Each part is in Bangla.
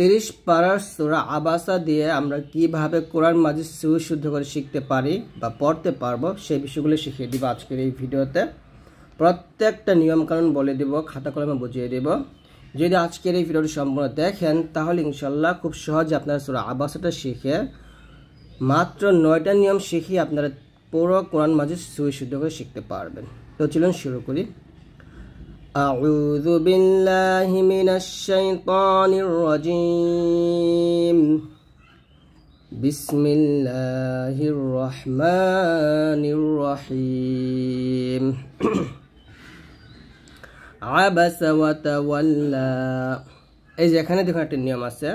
তিরিশ পাড়ার সুরা আবাসা দিয়ে আমরা কিভাবে কোরআন সু শুদ্ধ করে শিখতে পারি বা পড়তে পারবো সেই বিষয়গুলো শিখিয়ে দিব আজকের এই ভিডিওতে প্রত্যেকটা নিয়মকানুন বলে দেব খাতা কলমে বুঝিয়ে দেব যদি আজকের এই ভিডিওটি সম্পূর্ণ দেখেন তাহলে ইনশাল্লাহ খুব সহজে আপনারা সুরা আবাসাটা শিখে মাত্র নয়টা নিয়ম শিখে আপনারা পুরো কোরআন সুই শুদ্ধ করে শিখতে পারবেন তো চলুন শুরু করি أعوذ بالله من الشيطان الرجيم بسم الله الرحمن الرحيم عبس وتولى এই যে এখানে দেখুন একটা নিয়ম আছে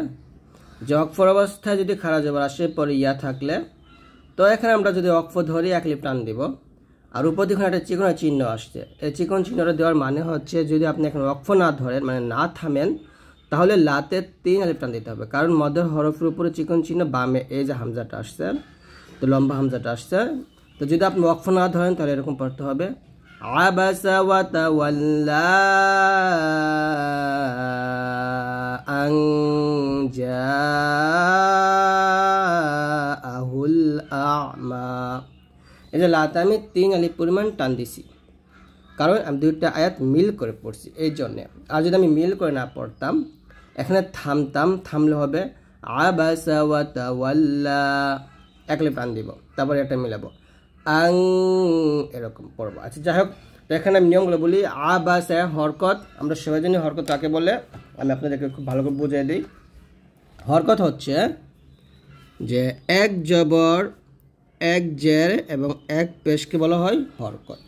জকফর অবস্থায় যদি খারাপ জবর আসে পরে ইয়া থাকলে তো এখানে আমরা যদি অক্ফ ধরি এক টান দিব আর উপর দিকে একটা চিকন চিহ্ন আসছে এই চিকন চিহ্নটা দেওয়ার মানে হচ্ছে যদি আপনি এখন অক্ষ না ধরেন মানে না থামেন তাহলে লাতে তিন আলিফ টান দিতে হবে কারণ মদের হরফের উপরে চিকন চিহ্ন বামে এই যে হামজাটা আসছে তো লম্বা হামজাটা আসছে তো যদি আপনি অক্ষ না ধরেন তাহলে এরকম পড়তে হবে আহুল আং আমা এই যে লাতে আমি তিন আলি পরিমাণ টান দিছি কারণ আমি দুইটা আয়াত মিল করে পড়ছি এই জন্যে আর যদি আমি মিল করে না পড়তাম এখানে থামতাম থামলে হবে আল্লা একলে প্রাণ দিব তারপরে একটা মিলাবো আং এরকম পড়বো আচ্ছা যাই হোক তো এখানে আমি নিয়মগুলো বলি আ বা সে হরকত আমরা সেবাজনী হরকত কাকে বলে আমি আপনাদেরকে খুব ভালো করে বুঝিয়ে দিই হরকত হচ্ছে যে এক জবর এক জের এবং এক পেশকে বলা হয় হরকত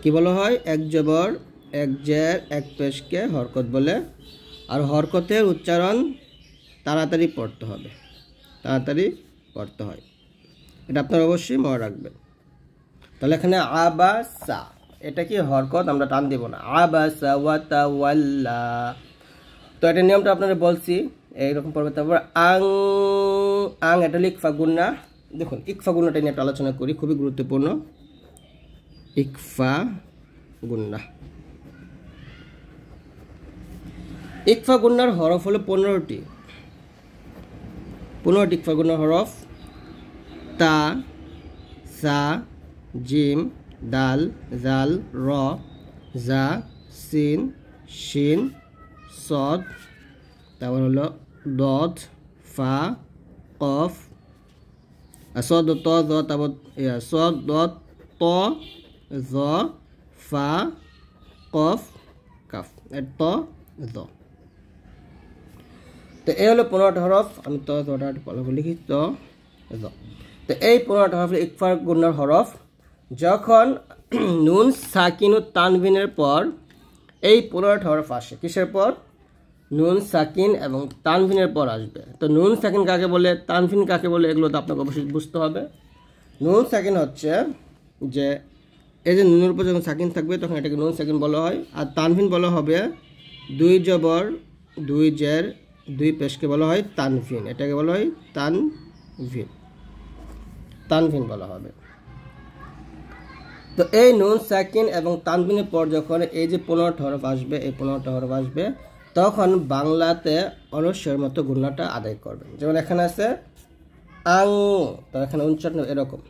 কি বলা হয় এক জবর এক জের এক পেশকে হরকত বলে আর হরকতের উচ্চারণ তাড়াতাড়ি পড়তে হবে তাড়াতাড়ি পড়তে হয় এটা আপনারা অবশ্যই মনে রাখবেন তাহলে এখানে আবা সা এটা কি হরকত আমরা টান দেব না আবা সা ওয়াতা ওয়াল্লা তো এটা নিয়মটা আপনারা বলছি এইরকম পড়বে তারপর আং আং এটা ফাগুন না দেখুন ইকফা গুণাটা নিয়ে একটা আলোচনা করি খুবই গুরুত্বপূর্ণ ইকফা গুন্না ইকফা গুন্ডার হরফ হলো পনেরোটি পনেরোটি ইকফা গুন্ডার হরফ তা সা জিম দাল জাল র জা সিন শিন সদ তারপর হলো দদ ফা কফ সদ ত জ তাব সদ ত জ ফা কফ কাফ ত জ তো এই হলো পনেরোটা হরফ আমি ত জটা ভালোভাবে লিখি ত জ তো এই পনেরোটা হরফ ইকফার গুণার হরফ যখন নুন সাকিনু তানভিনের পর এই পনেরোটা হরফ আসে কিসের পর নুন সাকিন এবং তানফিনের পর আসবে তো নুন সাকিন কাকে বলে তানফিন কাকে বলে এগুলো তো আপনাকে অবশ্যই বুঝতে হবে নুন সাকিন হচ্ছে যে এই যে নুনের উপর যখন সাকিন থাকবে তখন এটাকে নুন সাকিন বলা হয় আর তানভিন বলা হবে দুই জবর দুই জের দুই পেশকে বলা হয় তানফিন এটাকে বলা হয় তানভিন তানফিন বলা হবে তো এই নুন সাকিন এবং তানফিনের পর যখন এই যে পনেরোটা হরফ আসবে এই পনেরোটা হরফ আসবে তখন বাংলাতে অনস্বর মতো গুণাটা আদায় করবেন যেমন এখানে আছে আং তার এখানে উচ্চারণ এরকম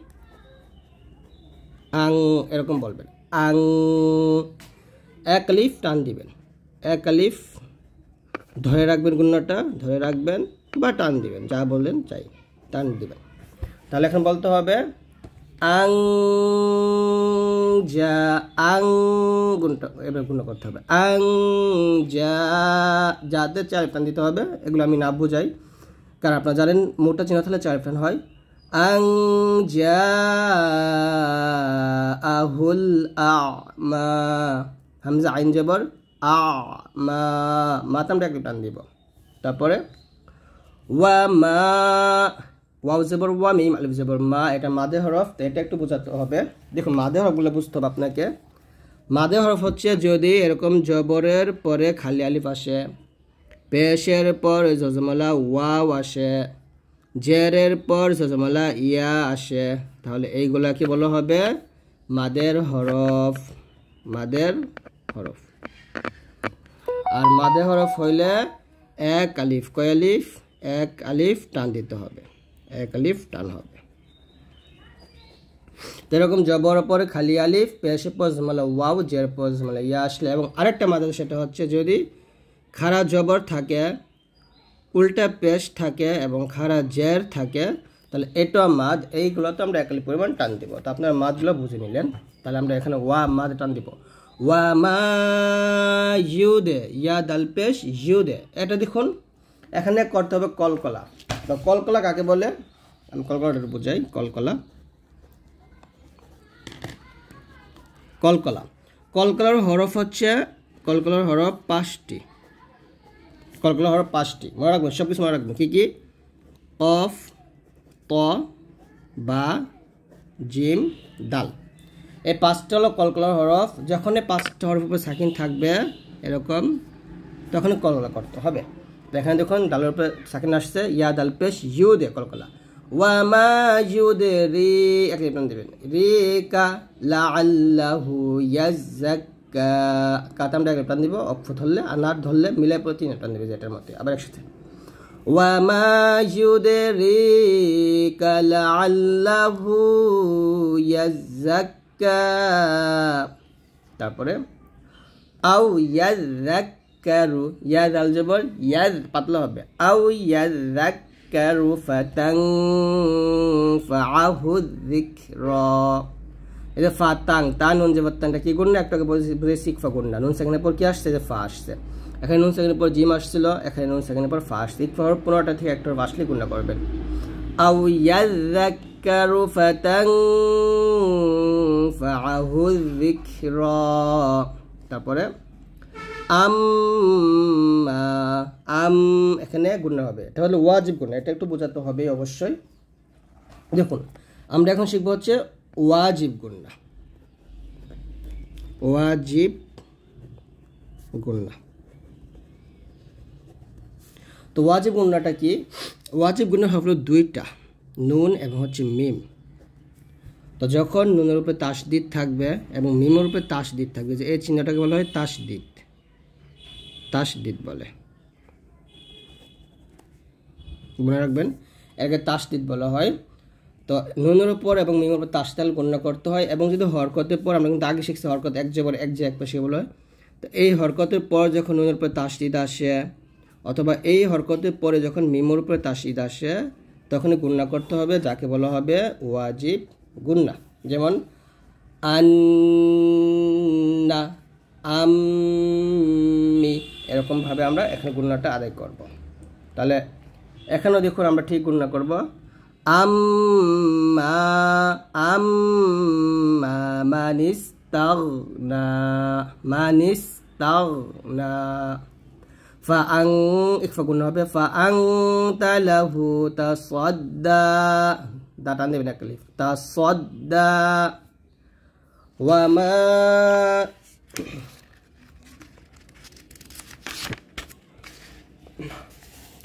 আং এরকম বলবেন আং এক লিফ টান দিবেন এক লিফ ধরে রাখবেন গুণাটা ধরে রাখবেন বা টান দিবেন যা বললেন চাই টান দিবেন তাহলে এখন বলতে হবে আং যা আং গুণটা এবার গুণ করতে হবে আং যা যাদের চায় প্রাণ দিতে হবে এগুলো আমি না বোঝাই কারণ আপনারা জানেন মোটা চিহ্ন থাকলে চায় প্রাণ হয় আং যা আহুল আ মা হামজা আইন জবর আ মা মাতামটা একটু টান দিব তারপরে ওয়া মা ওয়াউ জেবর ওয়া মিম আলিফ জেবর মা এটা মাদে হরফ তো এটা একটু বোঝাতে হবে দেখুন মাদে হরফগুলো বুঝতে হবে আপনাকে মাদে হরফ হচ্ছে যদি এরকম জবরের পরে খালি আলিফ আসে পেশের পর জজমলা ওয়াও আসে জেরের পর জজমলা ইয়া আসে তাহলে এইগুলাকে বলা হবে মাদের হরফ মাদের হরফ আর মাদে হরফ হইলে এক আলিফ কয় আলিফ এক আলিফ টান দিতে হবে এক একলিফ টান হবে এরকম জবর পরে খালি আলিফ পেশে পজ মালা ওয়াও জের পজ মালা ইয়া আসলে এবং আরেকটা মাধ্যম সেটা হচ্ছে যদি খারা জবর থাকে উল্টা পেশ থাকে এবং খারা জের থাকে তাহলে এটা মাদ এইগুলো তো আমরা একলি পরিমাণ টান দিব তো আপনার মাদগুলো বুঝে নিলেন তাহলে আমরা এখানে ওয়া মাদ টান দিব ওয়া মা ইউ দে ইয়া দাল পেশ ইউ দে এটা দেখুন এখানে করতে হবে কলকলা তো কলকলা কাকে বলে আমি কলকলাটা বোঝাই কলকলা কলকলা কলকলার হরফ হচ্ছে কলকলার হরফ পাঁচটি কলকলার হরফ পাঁচটি মনে রাখবো সব কিছু মনে রাখবো কী কী অফ ত বা জিম ডাল এই পাঁচটা হলো কলকলার হরফ যখন এই পাঁচটা হরফ উপরে সাকিন থাকবে এরকম তখনই কলকলা করতে হবে এখানে দেখুন দালের উপরে সাকিন আসছে ইয়া দাল পেশ ইউ দে কলকলা ওয়ামা ইউ দে রে একটা রিপ্লান দেবেন রে কা লা আল্লাহু ইয়াজ্জাক্কা কাতে আমরা রিপ্লান দিব অক্ষ ধরলে আর নাট ধরলে মিলে প্রতি রিপ্লান দেবে যেটার মধ্যে আবার একসাথে ওয়ামা ইউ দে রে কা লা আল্লাহু ইয়াজ্জাক্কা তারপরে আউ ইয়াজ্জাক্কা ক্যারু ইয়াদ আলজবর ইয়াদ পাতলা হবে আউ ইয়াদ রাক ক্যারু ফাতাং ফাহুদ্দিক্র এই যে ফাতাং তা নুন যে ফাতাংটা কী গুণ একটাকে একটা বুঝেছি ফা না নুন সেখানে পর কী আসছে যে ফা আসছে এখানে নুন সেকেন্ডের পর জিম আসছিল এখানে নুন সেকেন্ডের পর ফা আসছে ইকফা পনেরোটা থেকে একটা আসলে গুণা করবেন আউ ইয়াজ্জাকারু ফাতাং ফাআহু যিকরা তারপরে আম আম এখানে গুণা হবে এটা হলো ওয়াজিব গুণা এটা একটু বোঝাতে হবে অবশ্যই দেখুন আমরা এখন শিখবো হচ্ছে ওয়াজিব গুণা ওয়াজিব গুণা তো ওয়াজিব গুণাটা কি ওয়াজিব গুণা হলো দুইটা নুন এবং হচ্ছে মিম তো যখন নুনের উপরে তাসদিদ থাকবে এবং মিমের উপরে তাসদিদ থাকবে যে এই চিহ্নটাকে বলা হয় তাসদিদ তাসদিদ বলে মনে রাখবেন একে তাসদিদ বলা হয় তো নুনের উপর এবং মিমের উপর তাসতাল গণ্য করতে হয় এবং যদি হরকতের পর আমরা কিন্তু আগে শিখছি হরকত এক জবর এক যে এক পাশে বলা হয় তো এই হরকতের পর যখন নুনের উপর তাসদিদ আসে অথবা এই হরকতের পরে যখন মিমর উপরে তাসিদ আসে তখনই গুন্না করতে হবে যাকে বলা হবে ওয়াজিব গুন্না যেমন আন্না আমি এরকমভাবে আমরা এখানে গুণনাটা আদায় করব। তাহলে এখানেও দেখুন আমরা ঠিক গুণনা করব আম্মা আম্মা মানিস তাগনা মানিস ফা আং ইকফা গুণ হবে ফা আং তা ফাআং তালাহু তাসাদ্দা দাটান দেবেন একটা লিফ সদ্দা ওয়ামা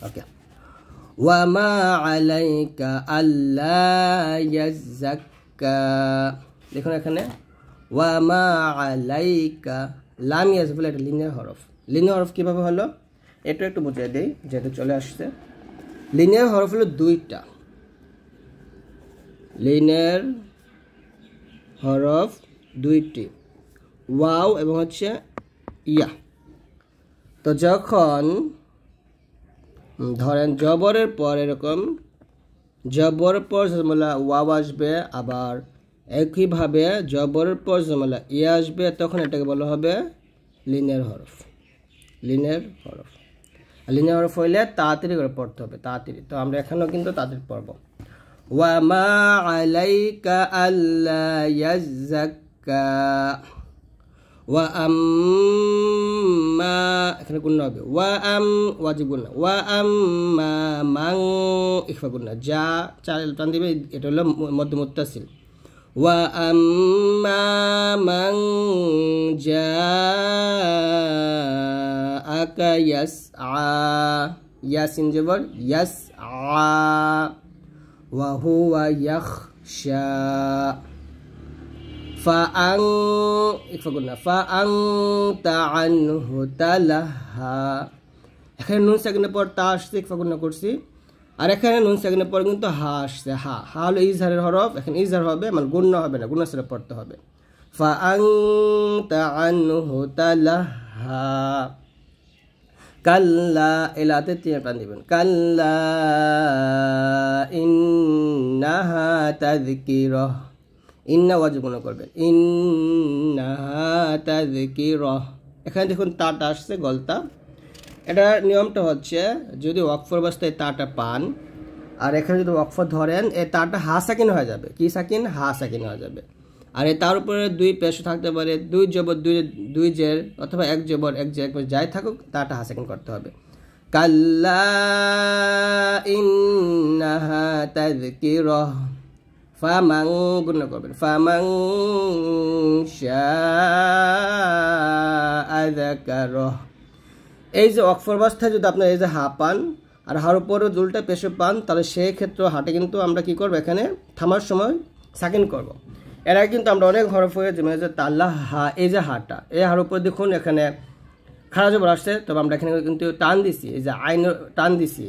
ওকে ওয়ামা আলাইকা আল্লাহ্কা দেখুন এখানে ওয়ামা আলাইকা লাম বলে একটা লিনিয়ার হরফ লিনিয়ার হরফ কীভাবে হলো এটা একটু বুঝিয়ে দিই যেহেতু চলে আসছে লিনিয়ার হরফ হলো দুইটা লিনিয়ার হরফ দুইটি ওয়াও এবং হচ্ছে ইয়া তো যখন ধরেন জবরের পর এরকম জবরের পর ঝামেলা ওয়াও আসবে আবার একইভাবে জবরের পর জমলা এ আসবে তখন এটাকে বলা হবে লিনের হরফ লিনের হরফ লিনের হরফ হইলে তাড়াতাড়ি করে পড়তে হবে তাড়াতাড়ি তো আমরা এখানেও কিন্তু তাড়াতাড়ি পড়ব ওয়ামা আলাইকা আল্লাহ ইয়াজ্জাক্কা wa amma kana gunna bi wa am wajib gunna wa amma man ikhfa gunna ja চাল টান দিবে eta holo মধ্য muttasil wa amma man ja'aka yas'a yasin yas yas'a wa huwa yakhsha فأن فقلنا فأنت عنه تلهى এখানে নুন সেকেন্ডের পর তা আসছে ইকফাকুন্না করছি আর এখানে নুন সেকেন্ডের পর কিন্তু হা আসছে হা হা হলো ইজহারের হরফ এখানে ইজহার হবে মানে গুণ হবে না গুণ্য সেরে পড়তে হবে ফা আং তা আন হা কাল্লা এলাতে তিন প্রাণ দিবেন কাল্লা ইন্নাহা তাযকিরাহ ইন্না ওয়াজ গুণ করবেন ইন্না রহ এখানে দেখুন তাট আসছে গলতা এটার নিয়মটা হচ্ছে যদি ওয়াকফর অবস্থায় তাটা পান আর এখানে যদি ওয়াকফ ধরেন এ তারটা হা সাকিন হয়ে যাবে কি সাকিন হা সাকিন হয়ে যাবে আর এ তার উপরে দুই পেশ থাকতে পারে দুই জবর দুই দুই জের অথবা এক জবর এক জের যাই থাকুক তারটা হা সাকিন করতে হবে কাল্লা ইন্নাহা তাযকিরাহ ফামাং গুণ করবেন ফামাং এই যে অক্ফর অবস্থায় যদি আপনার এই যে হা পান আর হার উপরও দুলটা পেশে পান তাহলে সেই ক্ষেত্রে হাটে কিন্তু আমরা কি করব এখানে থামার সময় সাকিন করব। এর আগে কিন্তু আমরা অনেক ঘর ফুয়ে যে তাল্লা মানে হা এই যে হাটা এই হার উপর দেখুন এখানে খারাজ বলা আসছে তবে আমরা এখানে কিন্তু টান দিছি এই যে আইন টান দিছি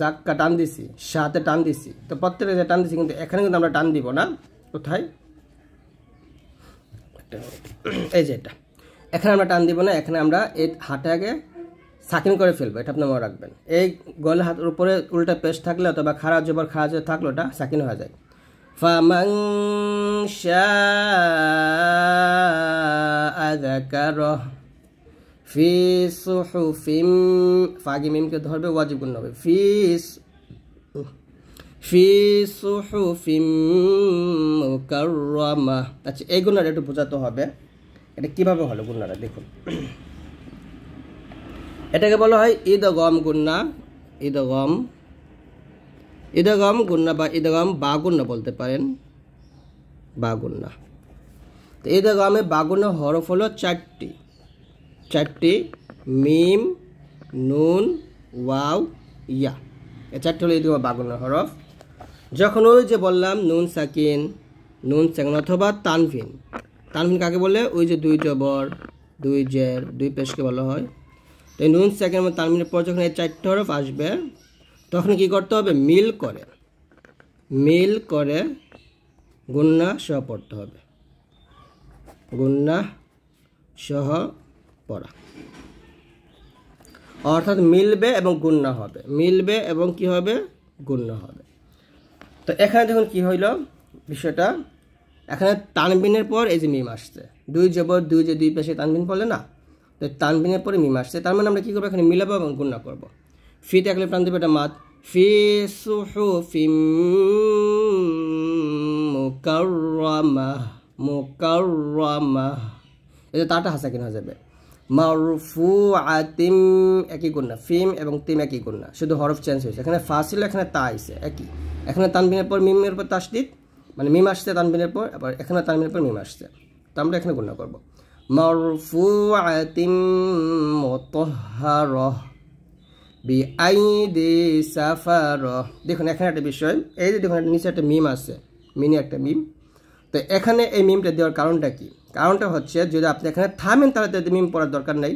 জাক্কা টান দিছি সাথে টান দিছি তো প্রত্যেকটা যে টান দিছি কিন্তু এখানে কিন্তু আমরা টান দিব না কোথায় এই যে এটা এখানে আমরা টান দিব না এখানে আমরা এই হাতে আগে সাকিন করে ফেলবো এটা আপনার মনে রাখবেন এই গলে হাতের উপরে উল্টা পেস্ট থাকলে অথবা খারাপ জবর জবর থাকলে ওটা সাকিন হয়ে যায় فمن شاء ফি সুহুফিম ফাগি মিমকে ধরবে ওয়াজিব গুণ হবে ফি ফি সুহুফিম মুকাররামা আচ্ছা এই গুণাটা একটু বোঝাতে হবে এটা কিভাবে হলো গুণাটা দেখুন এটাকে বলা হয় ঈদ গম গুন্না ঈদ গম ঈদ গম গুন্না বা ঈদ গম বাগুন্না বলতে পারেন বাগুন্না তো ঈদ গমে বাগুন্না হরফ হলো চারটি চারটি মিম নুন ওয়াও ইয়া এ চারটি হলো ইদগম বাগুনের হরফ যখন ওই যে বললাম নুন সাকিন নুন সাকিন অথবা তানফিন তানফিন কাকে বলে ওই যে দুই জবর দুই জের দুই পেশকে বলা হয় তো এই নুন সাকিন এবং তানফিনের পর যখন এই চারটি হরফ আসবে তখন কি করতে হবে মিল করে মিল করে গুন্না সহ পড়তে হবে গুন্না সহ পড়া অর্থাৎ মিলবে এবং গুণ্য হবে মিলবে এবং কি হবে গুণ্য হবে তো এখানে দেখুন কি হইল বিষয়টা এখানে তানবিনের পর এই যে মিম আসছে দুই জবর দুই যে দুই পাশে তানবিন পড়লে না তো তানবিনের পরে মিম আসছে তার মানে আমরা কী করবো এখানে মিলাবো এবং গুণ্য করবো ফি থাকলে প্রাণ দেবে এটা মাত ফি ফি মুকাররামা মুকাররামা এই যে তাটা হাসা কিনা যাবে মারুফু আতিম একই কন্যা ফিম এবং তিম একই কন্যা শুধু হরফ চেঞ্জ হয়েছে এখানে ফাসিল এখানে তা আইসে একই এখানে তানবিনের পর মিমের পর তাসদিদ মানে মিম আসছে তানবিনের পর আবার এখানে তানবিনের পর মিম আসছে তো আমরা এখানে গণ্য করবো মারফু আতিম মতহারহ বিআইদি সাফার দেখুন এখানে একটা বিষয় এই যে দেখুন নিচে একটা মিম আছে মিনি একটা মিম তো এখানে এই মিমটা দেওয়ার কারণটা কি কারণটা হচ্ছে যদি আপনি এখানে থামেন তাহলে তো মিম পড়ার দরকার নেই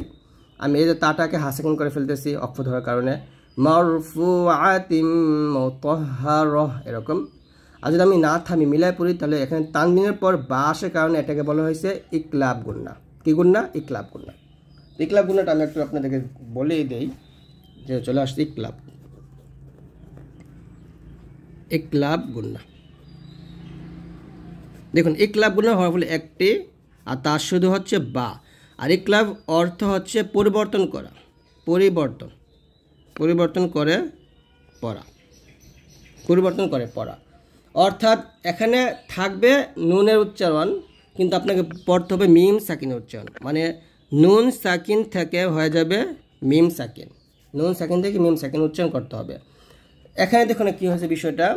আমি এই যে তাটাকে হাসেকুন করে ফেলতেছি অক্ষ ধরার কারণে মরফু আতিম এরকম আর যদি আমি না থামি মিলাই পড়ি তাহলে এখানে তানদিনের পর বাসের কারণে এটাকে বলা হয়েছে ইকলাব গুন্না কী গুন্না ইকলাব গুন্না ইকলাব গুন্নাটা আমি একটু আপনাদেরকে বলেই দেই যে চলে আসছে ইকলাব ইকলাব গুন্না দেখুন ইকলাব গুন্না হওয়ার ফলে একটি আর তার শুধু হচ্ছে বা আর ইকলাব অর্থ হচ্ছে পরিবর্তন করা পরিবর্তন পরিবর্তন করে পড়া পরিবর্তন করে পড়া অর্থাৎ এখানে থাকবে নুনের উচ্চারণ কিন্তু আপনাকে পড়তে হবে মিম সাকিনের উচ্চারণ মানে নুন সাকিন থেকে হয়ে যাবে মিম সাকিন নুন সাকিন থেকে মিম সাকিন উচ্চারণ করতে হবে এখানে দেখুন কী হয়েছে বিষয়টা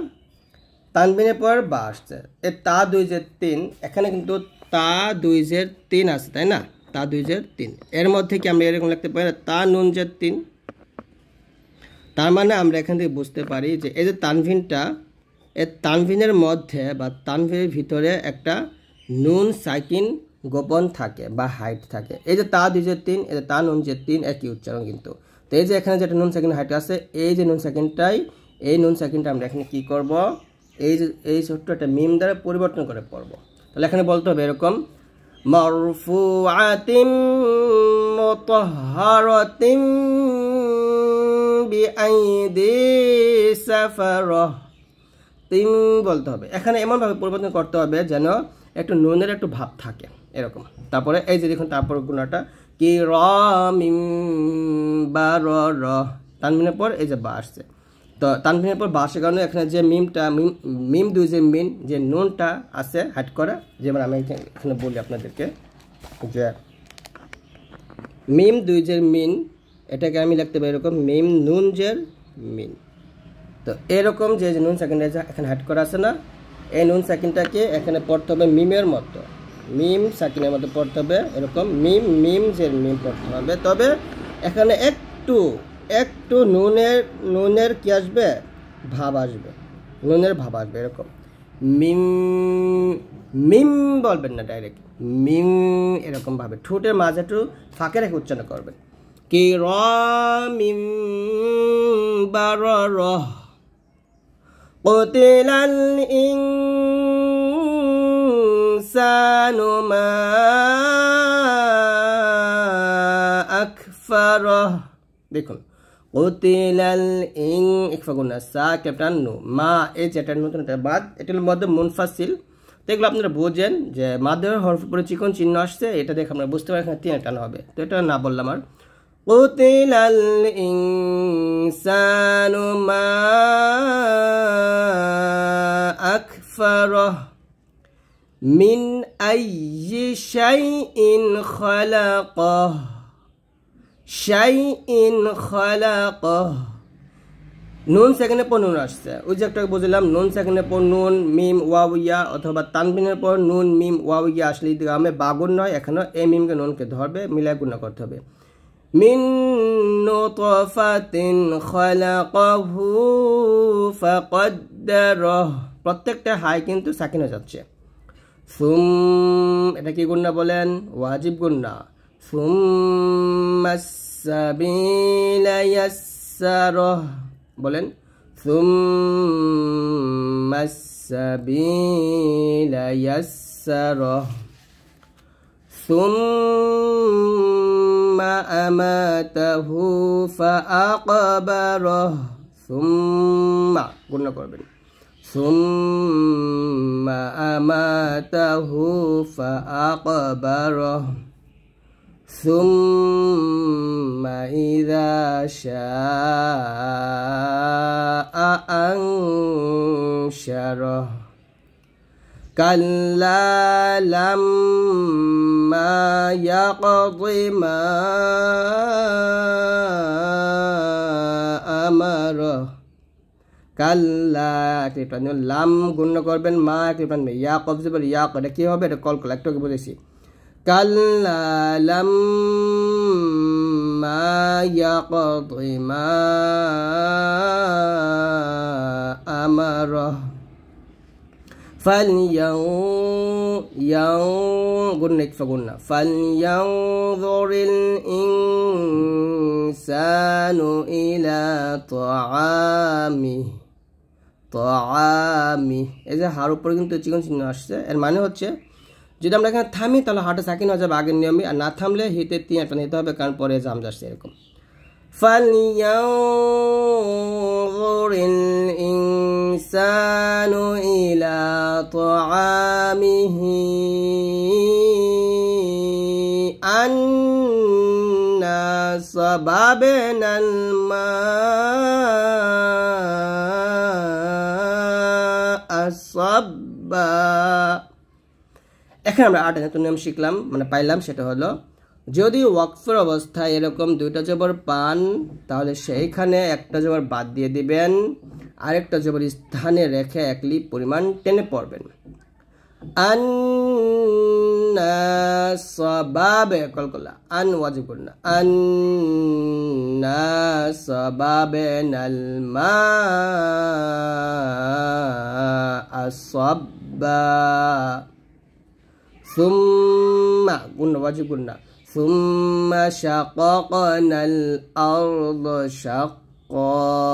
তানবিনের পর বা আসছে এ তা দুই যে তিন এখানে কিন্তু তা দুই জের তিন আছে তাই না তা দুই জের তিন এর মধ্যে কি আমরা এরকম লিখতে পারি তা নুন জের তিন তার মানে আমরা এখান থেকে বুঝতে পারি যে এই যে তানভিনটা এ তানভিনের মধ্যে বা তানভিনের ভিতরে একটা নুন সাইকিন গোপন থাকে বা হাইট থাকে এই যে তা দুই জের তিন এই যে তা নুন জের তিন একই উচ্চারণ কিন্তু তো এই যে এখানে যেটা নুন সাইকিন হাইট আছে এই যে নুন সাইকিনটাই এই নুন সাইকিনটা আমরা এখানে কি করব এই যে এই ছোট্ট একটা মিম দ্বারা পরিবর্তন করে পড়বো তাহলে এখানে বলতে হবে এরকম مرفوعة আতিম بأيدي سفرة বলতে হবে এখানে এমনভাবে পরিবর্তন করতে হবে যেন একটু নুনের একটু ভাব থাকে এরকম তারপরে এই যে দেখুন তারপর গুণাটা কি র মিম বা র তানমিনের পর এই যে বা আসছে তো তানভিনের পর বাসের কারণে এখানে যে মিমটা মিম মিম দুই যে মিন যে নুনটা আছে হাইট করা যেমন আমি এখানে বলি আপনাদেরকে যে মিম দুই জের মিন এটাকে আমি লিখতে পারি এরকম মিম নুন জের মিন তো এরকম যে নুন আছে এখানে হাইট করা আছে না এই নুন সেকেন্ডটাকে এখানে পড়তে হবে মিমের মতো মিম সেকেন্ডের মতো পড়তে হবে এরকম মিম মিম জের মিম পড়তে হবে তবে এখানে একটু একটু নুনের নুনের কি আসবে ভাব আসবে নুনের ভাব আসবে এরকম মিম মিম বলবেন না ডাইরেক্ট মিম এরকমভাবে ঠোঁটের মাঝে একটু ফাঁকে রেখে উচ্চারণ করবেন কি র মিম বার রহ قتل الإنسان ما أكفره দেখুন ইং ইকফাগুন্না সা ক্যাপ্টান নু মা এই যে এটা নতুন একটা বাদ এটার মধ্যে মুনফাসিল তো এগুলো আপনারা বোঝেন যে মাদের হরফ পরে চিকন চিহ্ন আসছে এটা দেখে আপনারা বুঝতে পারেন এখানে তিন টান হবে তো এটা না বললাম আর قتل الإنسان মিন আই من أي شيء خلقه শাইন খালাকহ নুন সেখানে পর নুন আসছে ওই যে একটা বুঝলাম নুন সেখানে পর নুন মিম ওয়া ওয়াউইয়া অথবা তানবিনের পর নুন মিম ওয়া ওয়াউইয়া আসলে আমি বাগুন নয় এখানে এই মিমকে নুনকে ধরবে মিলায় গুণা করতে হবে মিন নুতফাতিন খালাকাহু ফাকাদ্দারাহ প্রত্যেকটা হাই কিন্তু সাকিনা যাচ্ছে সুম এটা কি গুণনা বলেন ওয়াজিব গুণনা ثم السبيل يسره بولن ثم السبيل يسره ثم أماته فأقبره ثم قلنا قربين ثم أماته فأقبره ثم إذا شاء أنشره كلا لما يقض ما أمره কাল্লা একটি প্রাণ লাম গুণ্য করবেন মা একটি প্রাণ ইয়া কবজি বলে ইয়া করে কী হবে এটা কল কল একটু বলেছি كلا لما يقض ما أمره فلينظر الإنسان إلى طعامه طعامه إذا যে হার উপরে কিন্তু চিকন চিহ্ন যদি আমরা এখানে থামি তাহলে হার্টে সাকিন হয়ে যাবে আগের নিয়মে আর না থামলে হিতে তিন একটা নিতে হবে কারণ পরে জাম যাস এরকম فلينظر الإنسان إلى এখানে আমরা আট নতুন নিয়ম শিখলাম মানে পাইলাম সেটা হলো যদি ওয়াকফের অবস্থায় এরকম দুইটা জবর পান তাহলে সেইখানে একটা জবর বাদ দিয়ে দিবেন আরেকটা জবর স্থানে রেখে এক লিপ পরিমাণ টেনে পড়বেন আন্নাসাবাবে কলকলা আন ওয়াজিব করুন আন্নাসাবাবে নাল মা সুম্মা গুন্না ওয়াজি গুন্না সুম্মা শাকাকানাল আরদ শাক্কা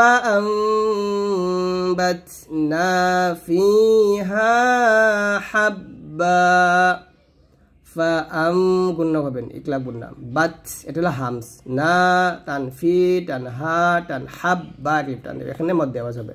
فأنبتنا فيها حبا ফাম গুণ্য হবেন ইকলা গুণ্যা বাত এটা হলো হামস না টান ফি টান হা টান হাব টান এখানে মধ্যে আওয়াজ হবে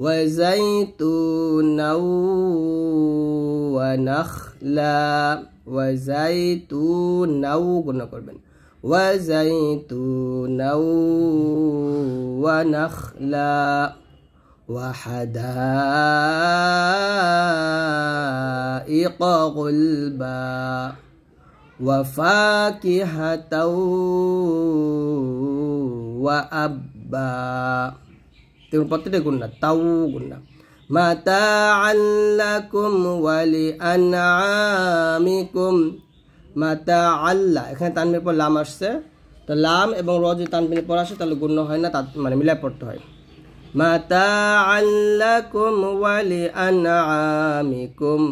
وزيتونا ونخلا وزيتونا গুণ করবেন وزيتونا ونخلا وحدائق غلبا وفاكهة وأبا দেখুন প্রত্যেকটা গুন্না তাউ গুন্না মাতা আল্লাকুম ওয়ালি আনামিকুম মাতা আল্লাহ এখানে তানবির পর লাম আসছে তো লাম এবং র যদি তানবির পর আসে তাহলে গুণ্য হয় না তার মানে মিলাই পড়তে হয় মাতা আল্লাকুম ওয়ালি আনামিকুম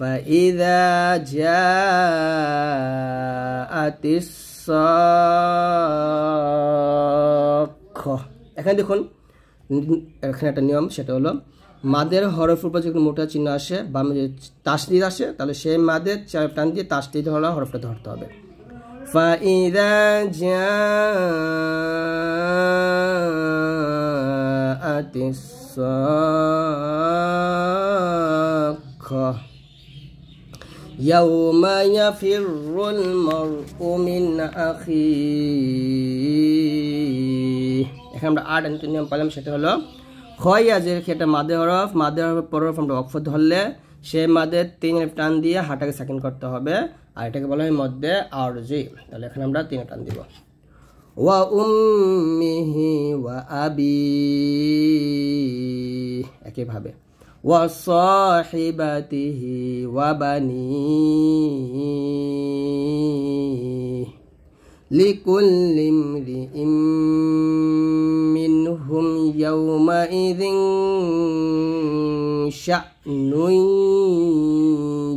فإذا جاءت الصاخة এখানে দেখুন এখানে একটা নিয়ম সেটা হলো মাদের হরফ উপর যখন মোটা চিহ্ন আসে বা তাসদিদ আসে তাহলে সেই মাদের চার টান দিয়ে দিয়ে ধরলে হরফটা ধরতে হবে ফিরুল جاءت الصاخة يوم এখানে আমরা আট অ্যান্টোনিয়াম পাইলাম সেটা হলো খয় আজের সেটা মাদে হরফ মাদে হরফের পর হরফ আমরা অক্ষ ধরলে সে মাদে তিন টান দিয়ে হাটাকে সেকেন্ড করতে হবে আর এটাকে বলা হয় মধ্যে আর জি তাহলে এখানে আমরা তিন টান দিব ওয়া উম্মিহি ওয়া আবি একইভাবে ওয়া সাহিবাতিহি ওয়া বানি لكل امرئ منهم يومئذ شأن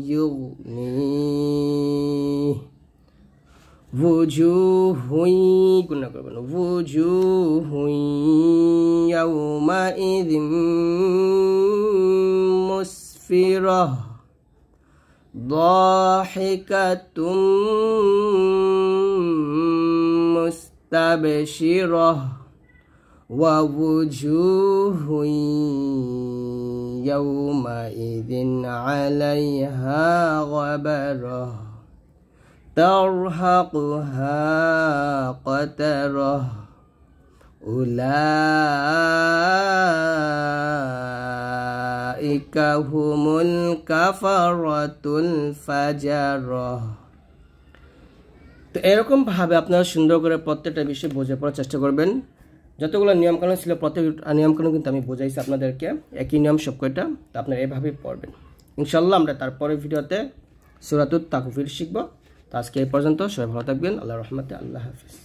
يغنيه وجوه وجوه يومئذ مسفرة ضاحكة تبشرة ووجوه يومئذ عليها غبرة ترهقها قترة أولئك هم الكفرة الفجره তো এরকমভাবে আপনারা সুন্দর করে প্রত্যেকটা বিষয় বোঝে পড়ার চেষ্টা করবেন যতগুলো নিয়মকানুন ছিল প্রত্যেক নিয়মকানুন কিন্তু আমি বোঝাইছি আপনাদেরকে একই নিয়ম সব কয়টা তো আপনারা এভাবেই পড়বেন ইনশাল্লাহ আমরা তারপরের ভিডিওতে সুরাতুত তাকুফির শিখব তো আজকে এই পর্যন্ত সবাই ভালো থাকবেন আল্লাহ রহমতে আল্লাহ হাফিজ